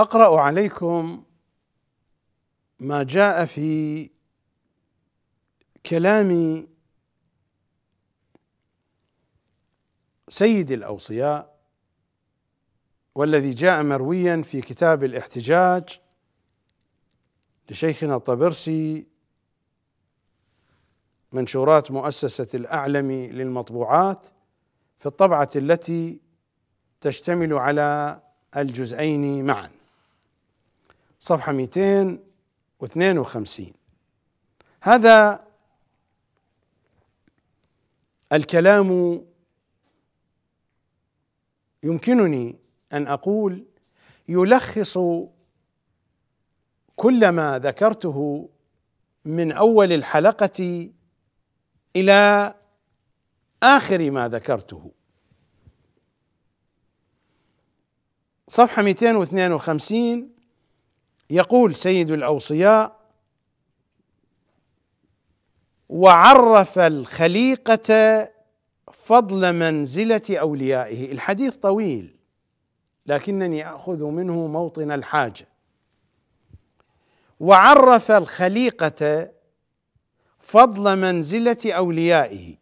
اقرا عليكم ما جاء في كلام سيد الاوصياء والذي جاء مرويا في كتاب الاحتجاج لشيخنا الطبرسي منشورات مؤسسه الأعلم للمطبوعات في الطبعه التي تشتمل على الجزئين معا صفحة 252 هذا الكلام يمكنني أن أقول يلخص كل ما ذكرته من أول الحلقة إلى آخر ما ذكرته صفحة 252 يقول سيد الاوصياء وعرف الخليقه فضل منزله اوليائه الحديث طويل لكنني اخذ منه موطن الحاجه وعرف الخليقه فضل منزله اوليائه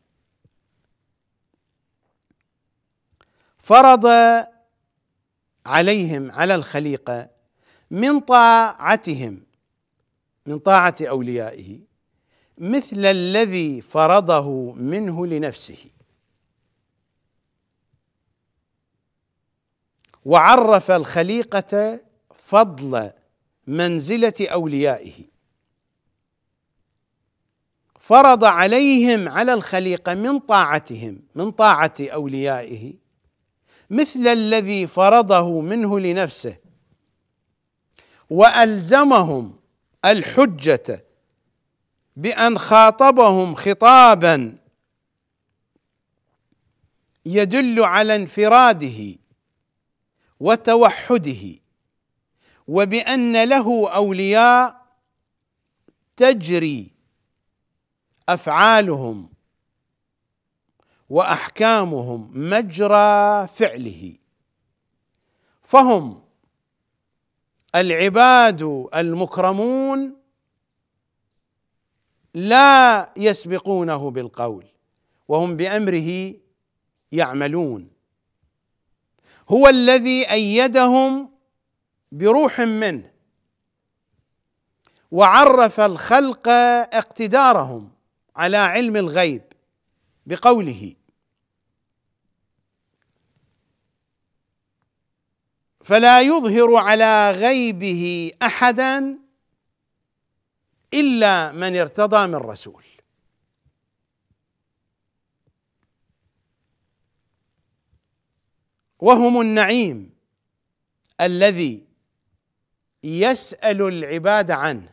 فرض عليهم على الخليقه من طاعتهم من طاعة أوليائه مثل الذي فرضه منه لنفسه وعرف الخليقة فضل منزلة أوليائه فرض عليهم على الخليقة من طاعتهم من طاعة أوليائه مثل الذي فرضه منه لنفسه والزمهم الحجه بان خاطبهم خطابا يدل على انفراده وتوحده وبان له اولياء تجري افعالهم واحكامهم مجرى فعله فهم العباد المكرمون لا يسبقونه بالقول وهم بامره يعملون هو الذي ايدهم بروح منه وعرف الخلق اقتدارهم على علم الغيب بقوله فلا يظهر على غيبه احدا الا من ارتضى من رسول وهم النعيم الذي يسال العباد عنه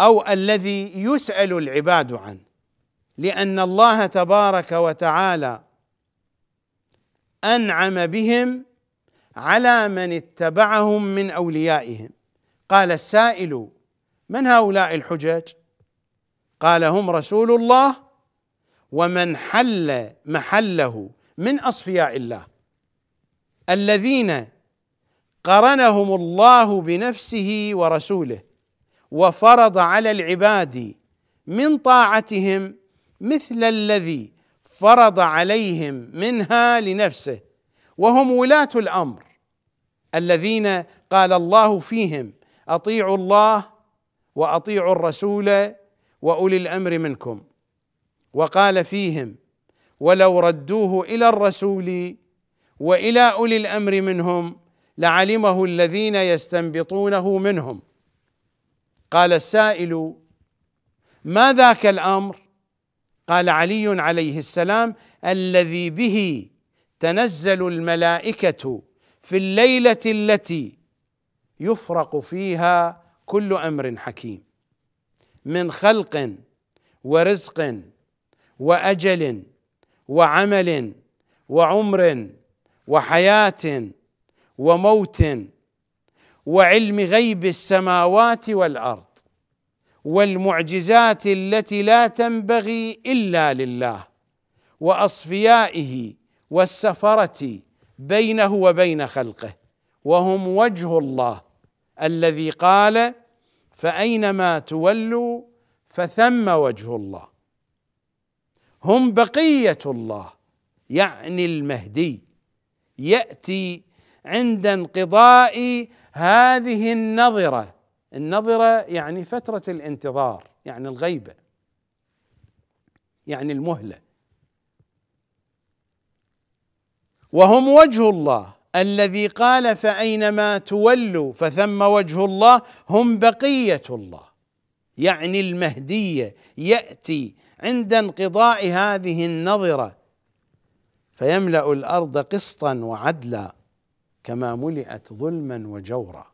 او الذي يسال العباد عنه لان الله تبارك وتعالى انعم بهم على من اتبعهم من اوليائهم قال السائل من هؤلاء الحجج قال هم رسول الله ومن حل محله من اصفياء الله الذين قرنهم الله بنفسه ورسوله وفرض على العباد من طاعتهم مثل الذي فرض عليهم منها لنفسه وهم ولاه الامر الذين قال الله فيهم اطيعوا الله واطيعوا الرسول واولي الامر منكم وقال فيهم ولو ردوه الى الرسول والى اولي الامر منهم لعلمه الذين يستنبطونه منهم قال السائل ما ذاك الامر قال علي عليه السلام الذي به تنزل الملائكه في الليله التي يفرق فيها كل امر حكيم من خلق ورزق واجل وعمل وعمر وحياه وموت وعلم غيب السماوات والارض والمعجزات التي لا تنبغي الا لله واصفيائه والسفره بينه وبين خلقه وهم وجه الله الذي قال فاينما تولوا فثم وجه الله هم بقيه الله يعني المهدي ياتي عند انقضاء هذه النظره النظرة يعني فترة الانتظار يعني الغيبة يعني المهلة وهم وجه الله الذي قال فأينما تولوا فثم وجه الله هم بقية الله يعني المهدية يأتي عند انقضاء هذه النظرة فيملأ الأرض قسطا وعدلا كما ملئت ظلما وجورا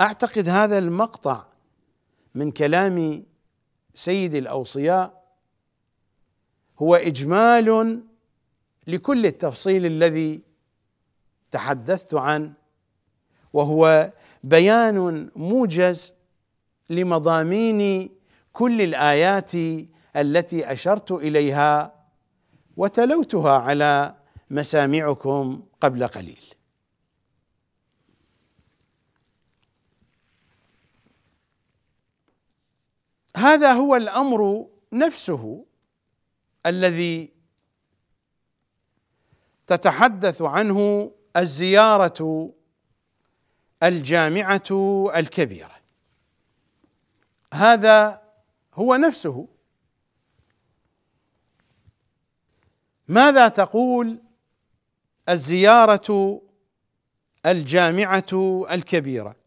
اعتقد هذا المقطع من كلام سيد الاوصياء هو اجمال لكل التفصيل الذي تحدثت عنه وهو بيان موجز لمضامين كل الايات التي اشرت اليها وتلوتها على مسامعكم قبل قليل هذا هو الامر نفسه الذي تتحدث عنه الزياره الجامعه الكبيره هذا هو نفسه ماذا تقول الزياره الجامعه الكبيره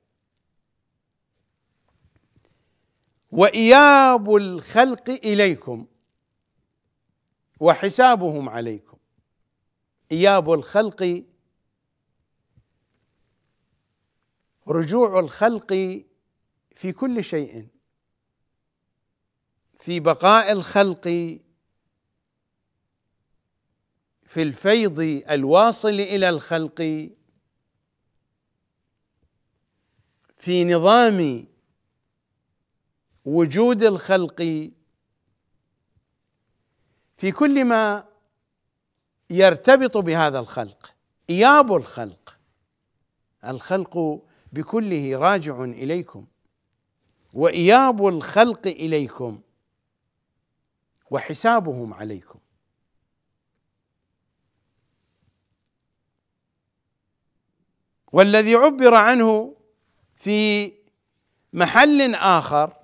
وإياب الخلق إليكم وحسابهم عليكم إياب الخلق رجوع الخلق في كل شيء في بقاء الخلق في الفيض الواصل الى الخلق في نظام وجود الخلق في كل ما يرتبط بهذا الخلق اياب الخلق الخلق بكله راجع اليكم واياب الخلق اليكم وحسابهم عليكم والذي عبر عنه في محل اخر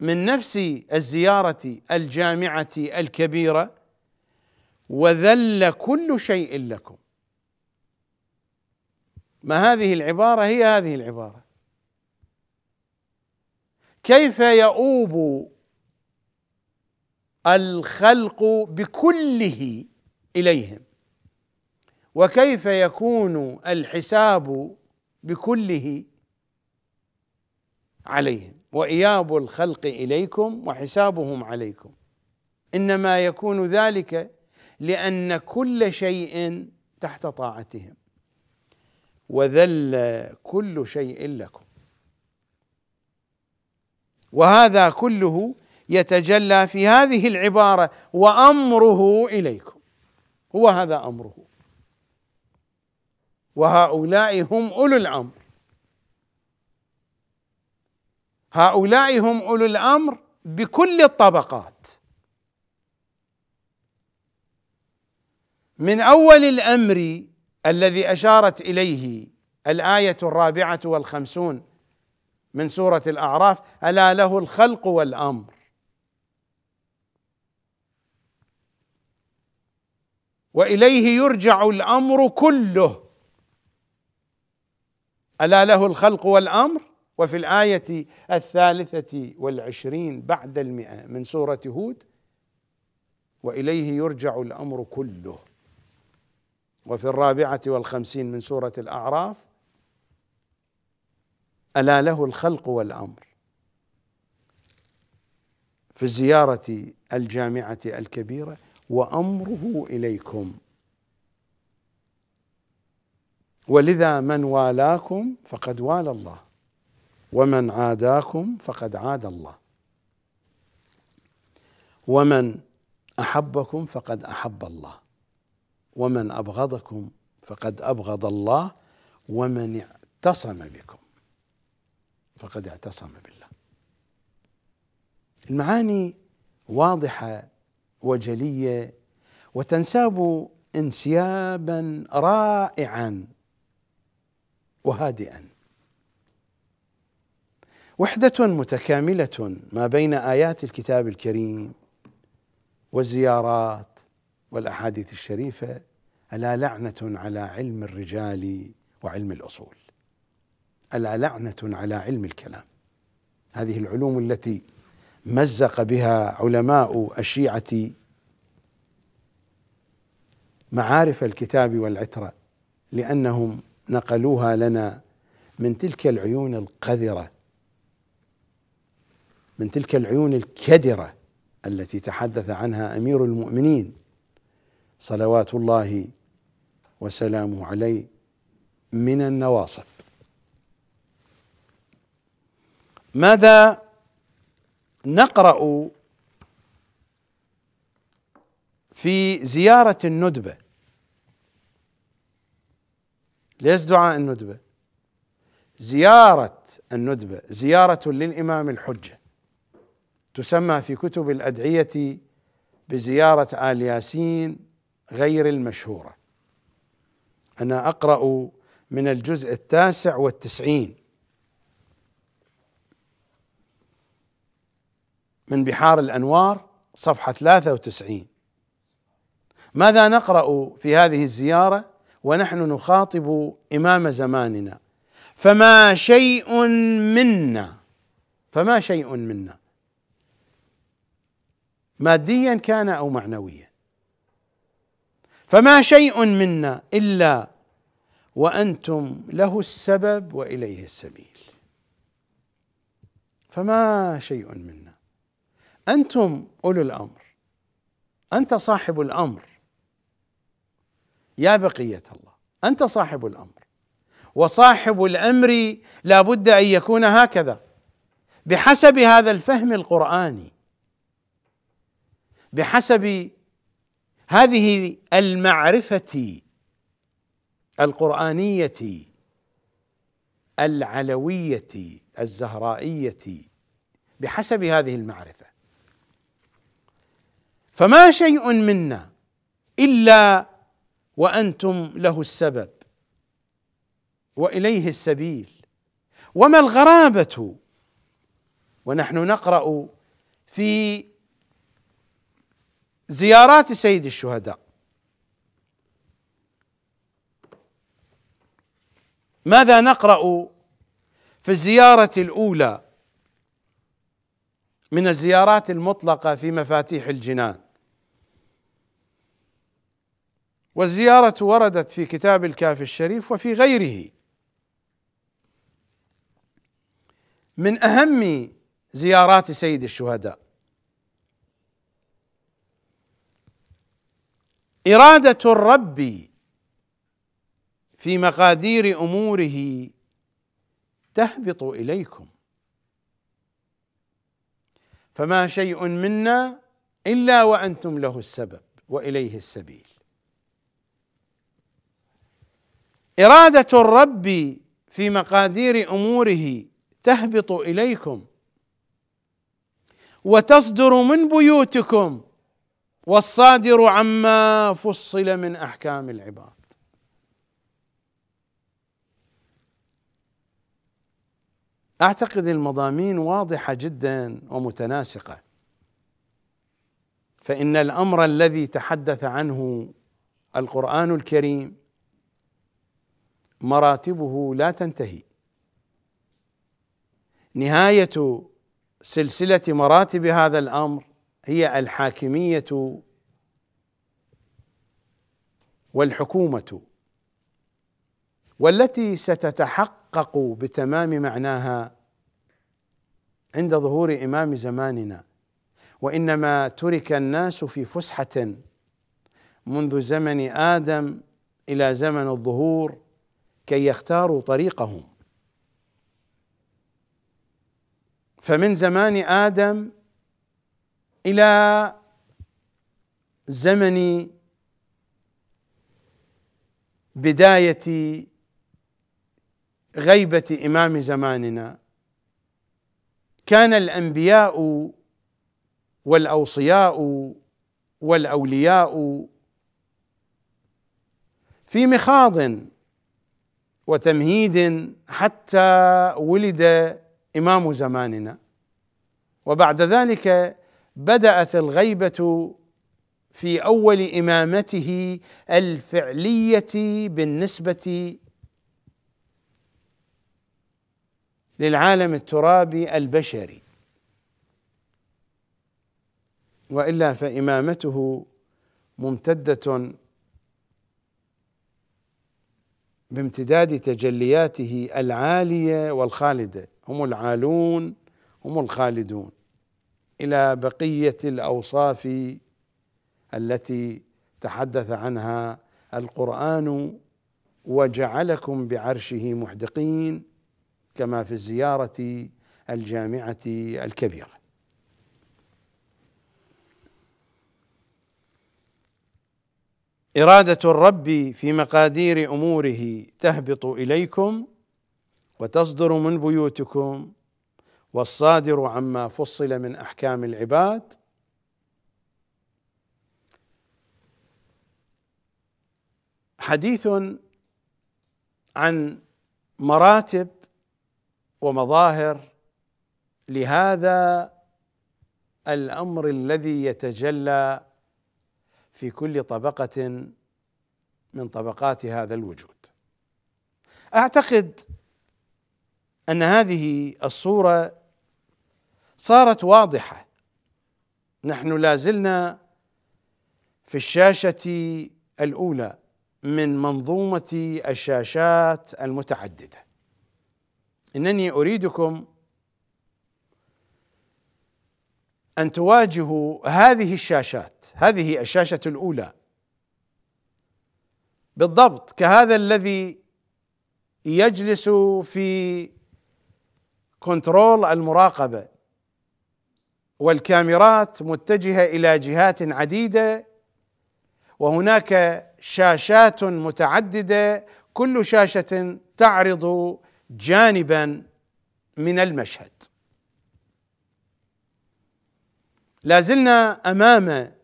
من نفس الزيارة الجامعة الكبيرة وذل كل شيء لكم ما هذه العبارة هي هذه العبارة كيف يؤوب الخلق بكله إليهم وكيف يكون الحساب بكله عليهم وإياب الخلق إليكم وحسابهم عليكم إنما يكون ذلك لأن كل شيء تحت طاعتهم وذل كل شيء لكم وهذا كله يتجلى في هذه العبارة وأمره إليكم هو هذا أمره وهؤلاء هم أولو الأمر هؤلاء هم اولو الامر بكل الطبقات من اول الامر الذي اشارت اليه الايه الرابعه والخمسون من سوره الاعراف الا له الخلق والامر واليه يرجع الامر كله الا له الخلق والامر وفي الآية الثالثة والعشرين بعد المئة من سورة هود وإليه يرجع الأمر كله وفي الرابعة والخمسين من سورة الأعراف ألا له الخلق والأمر في الزيارة الجامعة الكبيرة وأمره إليكم ولذا من والاكم فقد والى الله ومن عاداكم فقد عاد الله ومن احبكم فقد احب الله ومن ابغضكم فقد ابغض الله ومن اعتصم بكم فقد اعتصم بالله المعاني واضحه وجليه وتنساب انسيابا رائعا وهادئا وحدة متكاملة ما بين آيات الكتاب الكريم والزيارات والأحاديث الشريفة ألا لعنة على علم الرجال وعلم الأصول ألا لعنة على علم الكلام هذه العلوم التي مزق بها علماء الشيعة معارف الكتاب والعترة لأنهم نقلوها لنا من تلك العيون القذره من تلك العيون الكدره التي تحدث عنها امير المؤمنين صلوات الله وسلامه عليه من النواصب ماذا نقرا في زياره الندبه ليس دعاء الندبه زياره الندبه زياره للامام الحجه تسمى في كتب الأدعية بزيارة آل ياسين غير المشهورة أنا أقرأ من الجزء التاسع والتسعين من بحار الأنوار صفحة 93 ماذا نقرأ في هذه الزيارة ونحن نخاطب إمام زماننا فما شيء منا فما شيء منا ماديا كان او معنويا فما شيء منا الا وانتم له السبب واليه السبيل فما شيء منا انتم اولو الامر انت صاحب الامر يا بقيه الله انت صاحب الامر وصاحب الامر لا بد ان يكون هكذا بحسب هذا الفهم القراني بحسب هذه المعرفه القرانيه العلويه الزهرائيه بحسب هذه المعرفه فما شيء منا الا وانتم له السبب واليه السبيل وما الغرابه ونحن نقرا في زيارات سيد الشهداء ماذا نقرا في الزياره الاولى من الزيارات المطلقه في مفاتيح الجنان والزياره وردت في كتاب الكافي الشريف وفي غيره من اهم زيارات سيد الشهداء اراده الرب في مقادير اموره تهبط اليكم فما شيء منا الا وانتم له السبب واليه السبيل اراده الرب في مقادير اموره تهبط اليكم وتصدر من بيوتكم والصادر عما فصل من احكام العباد اعتقد المضامين واضحه جدا ومتناسقه فان الامر الذي تحدث عنه القران الكريم مراتبه لا تنتهي نهايه سلسله مراتب هذا الامر هي الحاكمية والحكومة والتي ستتحقق بتمام معناها عند ظهور إمام زماننا وإنما ترك الناس في فسحة منذ زمن آدم إلى زمن الظهور كي يختاروا طريقهم فمن زمان آدم الى زمن بدايه غيبه امام زماننا كان الانبياء والاوصياء والاولياء في مخاض وتمهيد حتى ولد امام زماننا وبعد ذلك بدات الغيبه في اول امامته الفعليه بالنسبه للعالم الترابي البشري والا فامامته ممتده بامتداد تجلياته العاليه والخالده هم العالون هم الخالدون الى بقيه الاوصاف التي تحدث عنها القران وجعلكم بعرشه محدقين كما في الزياره الجامعه الكبيره اراده الرب في مقادير اموره تهبط اليكم وتصدر من بيوتكم والصادر عما فصل من احكام العباد حديث عن مراتب ومظاهر لهذا الامر الذي يتجلى في كل طبقه من طبقات هذا الوجود اعتقد ان هذه الصوره صارت واضحه نحن لا زلنا في الشاشه الاولى من منظومه الشاشات المتعدده انني اريدكم ان تواجهوا هذه الشاشات هذه الشاشه الاولى بالضبط كهذا الذي يجلس في كنترول المراقبه والكاميرات متجهه الى جهات عديده وهناك شاشات متعدده كل شاشه تعرض جانبا من المشهد لازلنا امام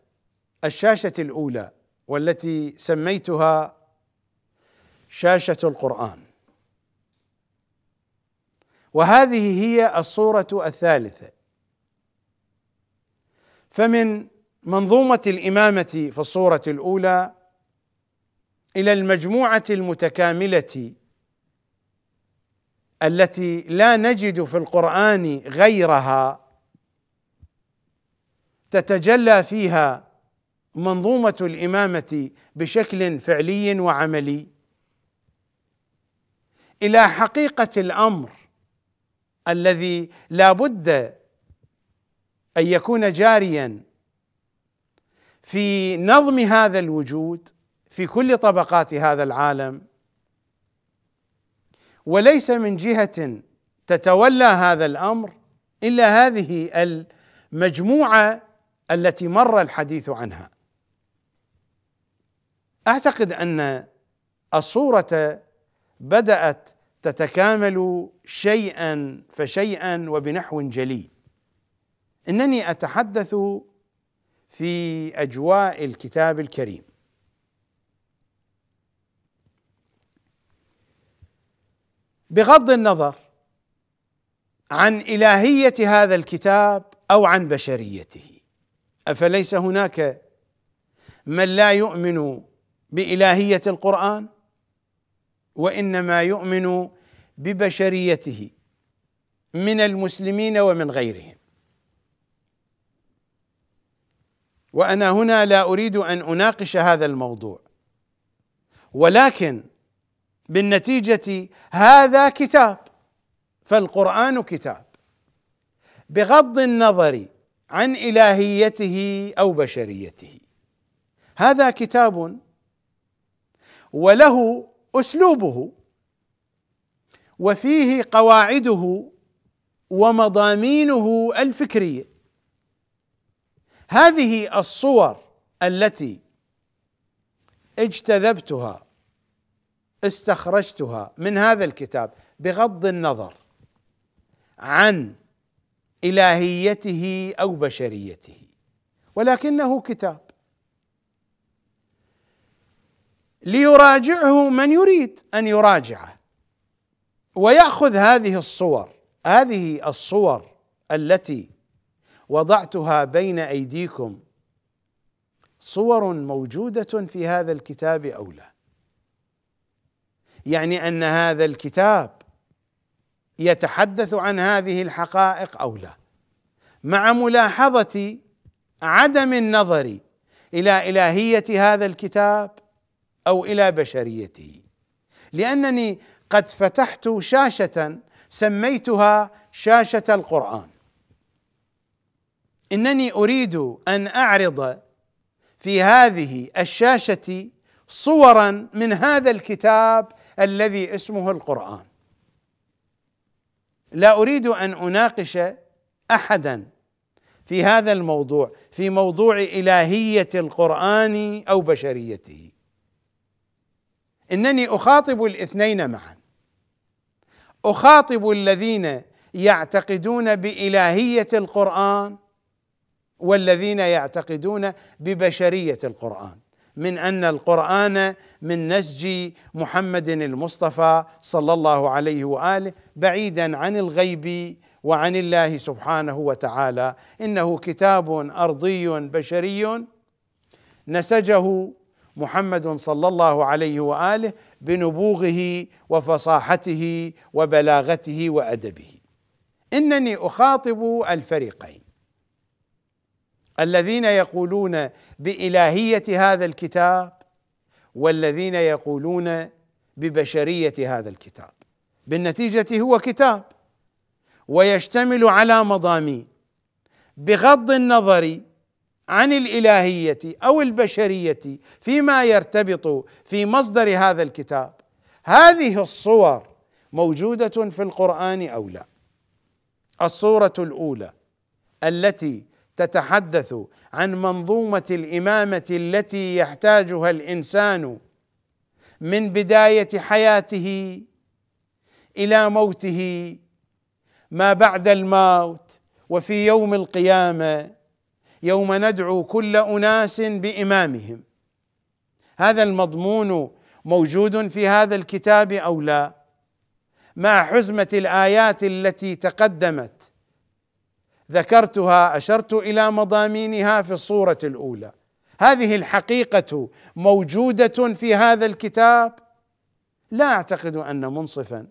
الشاشه الاولى والتي سميتها شاشه القران وهذه هي الصورة الثالثة فمن منظومة الإمامة في الصورة الأولى إلى المجموعة المتكاملة التي لا نجد في القرآن غيرها تتجلى فيها منظومة الإمامة بشكل فعلي وعملي إلى حقيقة الأمر الذي لا بد ان يكون جاريا في نظم هذا الوجود في كل طبقات هذا العالم وليس من جهه تتولى هذا الامر الا هذه المجموعه التي مر الحديث عنها اعتقد ان الصوره بدات تتكامل شيئا فشيئا وبنحو جلي انني اتحدث في اجواء الكتاب الكريم بغض النظر عن الهيه هذا الكتاب او عن بشريته افليس هناك من لا يؤمن بالهيه القران وانما يؤمن ببشريته من المسلمين ومن غيرهم وانا هنا لا اريد ان اناقش هذا الموضوع ولكن بالنتيجه هذا كتاب فالقران كتاب بغض النظر عن الهيته او بشريته هذا كتاب وله اسلوبه وفيه قواعده ومضامينه الفكريه هذه الصور التي اجتذبتها استخرجتها من هذا الكتاب بغض النظر عن الهيته او بشريته ولكنه كتاب ليراجعه من يريد ان يراجعه وياخذ هذه الصور هذه الصور التي وضعتها بين ايديكم صور موجوده في هذا الكتاب او لا يعني ان هذا الكتاب يتحدث عن هذه الحقائق او لا مع ملاحظه عدم النظر الى الهيه هذا الكتاب او الى بشريته لانني قد فتحت شاشه سميتها شاشه القران انني اريد ان اعرض في هذه الشاشه صورا من هذا الكتاب الذي اسمه القران لا اريد ان اناقش احدا في هذا الموضوع في موضوع الهيه القران او بشريته انني اخاطب الاثنين معا اخاطب الذين يعتقدون بالهيه القران والذين يعتقدون ببشريه القران من ان القران من نسج محمد المصطفى صلى الله عليه واله بعيدا عن الغيب وعن الله سبحانه وتعالى انه كتاب ارضي بشري نسجه محمد صلى الله عليه واله بنبوغه وفصاحته وبلاغته وادبه انني اخاطب الفريقين الذين يقولون بالهيه هذا الكتاب والذين يقولون ببشريه هذا الكتاب بالنتيجه هو كتاب ويشتمل على مضامين بغض النظر عن الالهيه او البشريه فيما يرتبط في مصدر هذا الكتاب هذه الصور موجوده في القران او لا الصوره الاولى التي تتحدث عن منظومه الامامه التي يحتاجها الانسان من بدايه حياته الى موته ما بعد الموت وفي يوم القيامه يوم ندعو كل اناس بامامهم هذا المضمون موجود في هذا الكتاب او لا مع حزمه الايات التي تقدمت ذكرتها اشرت الى مضامينها في الصوره الاولى هذه الحقيقه موجوده في هذا الكتاب لا اعتقد ان منصفا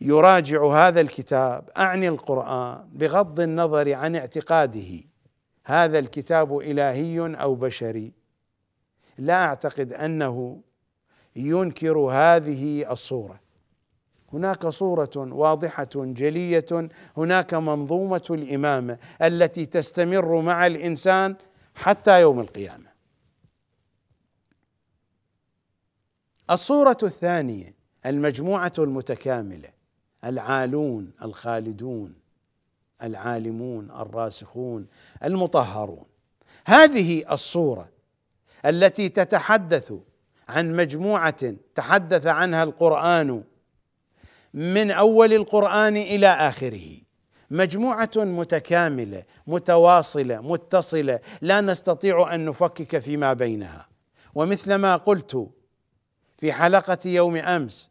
يراجع هذا الكتاب اعني القران بغض النظر عن اعتقاده هذا الكتاب الهي او بشري لا اعتقد انه ينكر هذه الصوره هناك صوره واضحه جليه هناك منظومه الامامه التي تستمر مع الانسان حتى يوم القيامه الصوره الثانيه المجموعه المتكامله العالون الخالدون العالمون الراسخون المطهرون هذه الصوره التي تتحدث عن مجموعه تحدث عنها القران من اول القران الى اخره مجموعه متكامله متواصله متصله لا نستطيع ان نفكك فيما بينها ومثل ما قلت في حلقه يوم امس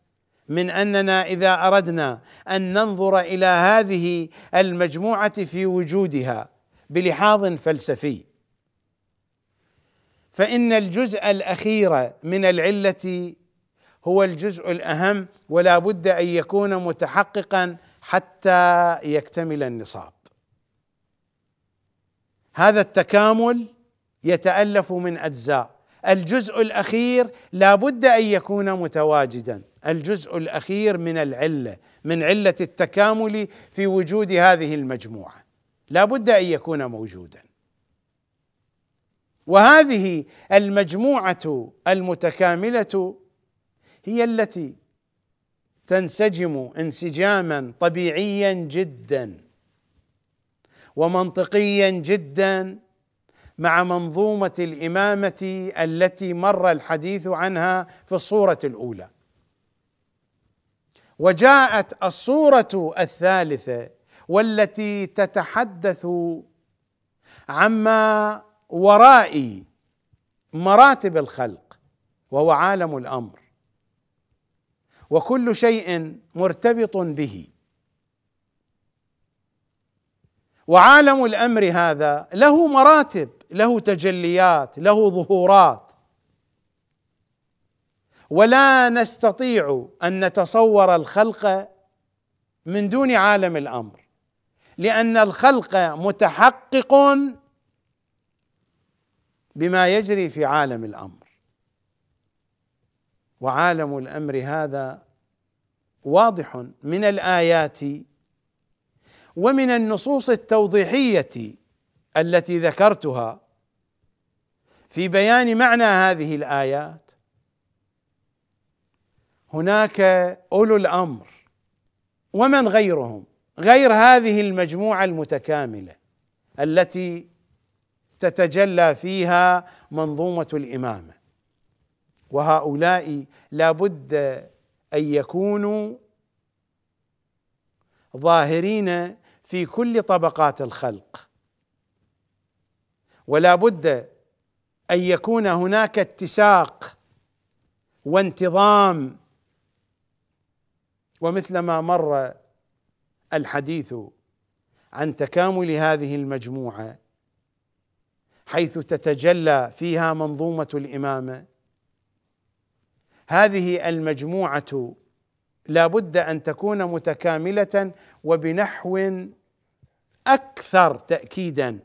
من اننا اذا اردنا ان ننظر الى هذه المجموعه في وجودها بلحاظ فلسفي فان الجزء الاخير من العله هو الجزء الاهم ولا بد ان يكون متحققا حتى يكتمل النصاب هذا التكامل يتالف من اجزاء الجزء الاخير لابد ان يكون متواجدا الجزء الاخير من العله من عله التكامل في وجود هذه المجموعه لابد ان يكون موجودا وهذه المجموعه المتكامله هي التي تنسجم انسجاما طبيعيا جدا ومنطقيا جدا مع منظومه الامامه التي مر الحديث عنها في الصوره الاولى وجاءت الصوره الثالثه والتي تتحدث عما وراء مراتب الخلق وهو عالم الامر وكل شيء مرتبط به وعالم الامر هذا له مراتب له تجليات له ظهورات ولا نستطيع ان نتصور الخلق من دون عالم الامر لان الخلق متحقق بما يجري في عالم الامر وعالم الامر هذا واضح من الايات ومن النصوص التوضيحيه التي ذكرتها في بيان معنى هذه الايات هناك اولو الامر ومن غيرهم غير هذه المجموعه المتكامله التي تتجلى فيها منظومه الامامه وهؤلاء لابد ان يكونوا ظاهرين في كل طبقات الخلق ولا بد ان يكون هناك اتساق وانتظام ومثلما مر الحديث عن تكامل هذه المجموعه حيث تتجلى فيها منظومه الامامه هذه المجموعه لا بد ان تكون متكامله وبنحو اكثر تاكيدا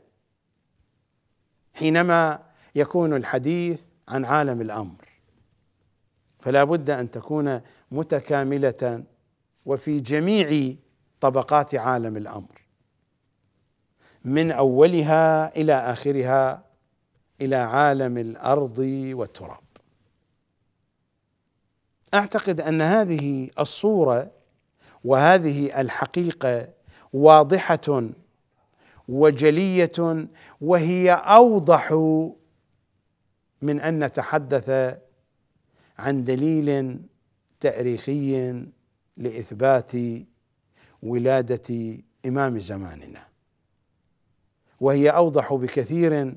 حينما يكون الحديث عن عالم الامر فلا بد ان تكون متكامله وفي جميع طبقات عالم الامر من اولها الى اخرها الى عالم الارض والتراب اعتقد ان هذه الصوره وهذه الحقيقه واضحه وجليه وهي اوضح من ان نتحدث عن دليل تاريخي لاثبات ولاده امام زماننا وهي اوضح بكثير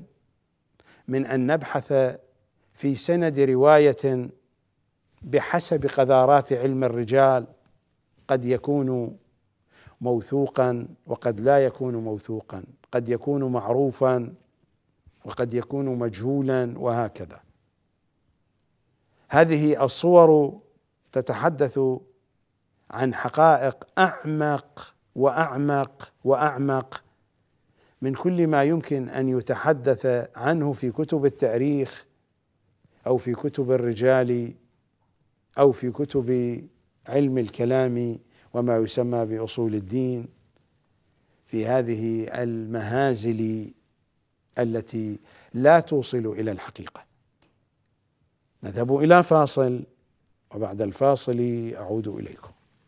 من ان نبحث في سند روايه بحسب قذارات علم الرجال قد يكون موثوقا وقد لا يكون موثوقا قد يكون معروفا وقد يكون مجهولا وهكذا هذه الصور تتحدث عن حقائق اعمق واعمق واعمق من كل ما يمكن ان يتحدث عنه في كتب التاريخ او في كتب الرجال او في كتب علم الكلام وما يسمى باصول الدين في هذه المهازل التي لا توصل الى الحقيقه نذهب الى فاصل وبعد الفاصل اعود اليكم